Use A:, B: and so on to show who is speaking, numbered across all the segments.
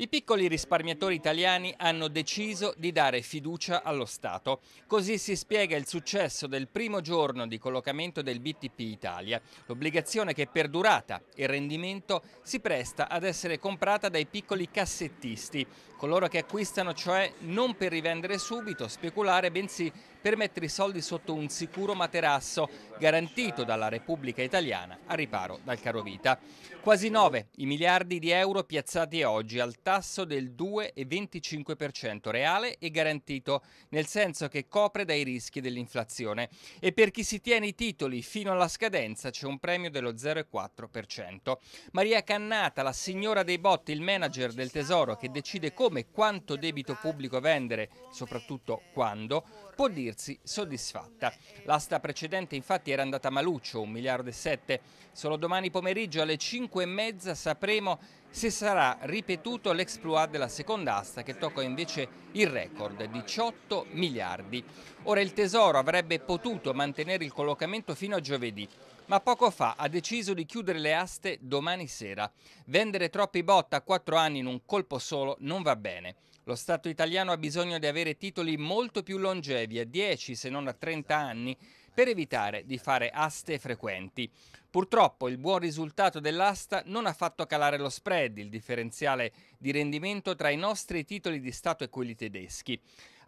A: I piccoli risparmiatori italiani hanno deciso di dare fiducia allo Stato. Così si spiega il successo del primo giorno di collocamento del BTP Italia, l'obbligazione che per durata e rendimento si presta ad essere comprata dai piccoli cassettisti, coloro che acquistano cioè non per rivendere subito, speculare, bensì per mettere i soldi sotto un sicuro materasso garantito dalla Repubblica Italiana a riparo dal carovita. Quasi 9 i miliardi di euro piazzati oggi al tasso del 2,25% reale e garantito, nel senso che copre dai rischi dell'inflazione. E per chi si tiene i titoli fino alla scadenza c'è un premio dello 0,4%. Maria Cannata, la signora dei botti, il manager del Tesoro che decide come e quanto debito pubblico vendere, soprattutto quando, può dirsi soddisfatta. L'asta precedente infatti era andata a maluccio, 1 miliardo e 7. Solo domani pomeriggio alle 5 e mezza sapremo se sarà ripetuto l'exploit della seconda asta che tocca invece il record, 18 miliardi. Ora il Tesoro avrebbe potuto mantenere il collocamento fino a giovedì, ma poco fa ha deciso di chiudere le aste domani sera. Vendere troppi bot a quattro anni in un colpo solo non va bene. Lo Stato italiano ha bisogno di avere titoli molto più longevi, a 10 se non a 30 anni, per evitare di fare aste frequenti. Purtroppo il buon risultato dell'asta non ha fatto calare lo spread, il differenziale di rendimento tra i nostri titoli di Stato e quelli tedeschi.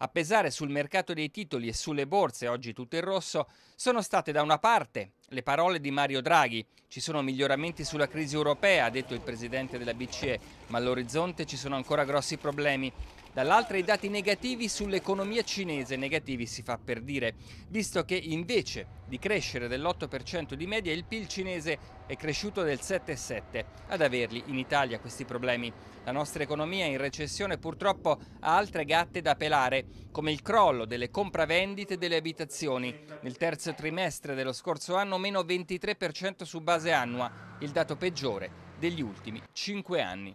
A: A pesare sul mercato dei titoli e sulle borse, oggi tutto in rosso, sono state da una parte le parole di Mario Draghi. Ci sono miglioramenti sulla crisi europea, ha detto il presidente della BCE, ma all'orizzonte ci sono ancora grossi problemi. Dall'altra i dati negativi sull'economia cinese, negativi si fa per dire, visto che invece di crescere dell'8% di media, il PIL cinese è cresciuto del 7,7%. Ad averli in Italia questi problemi. La nostra economia in recessione purtroppo ha altre gatte da pelare, come il crollo delle compravendite delle abitazioni. Nel terzo trimestre dello scorso anno meno 23% su base annua, il dato peggiore degli ultimi 5 anni.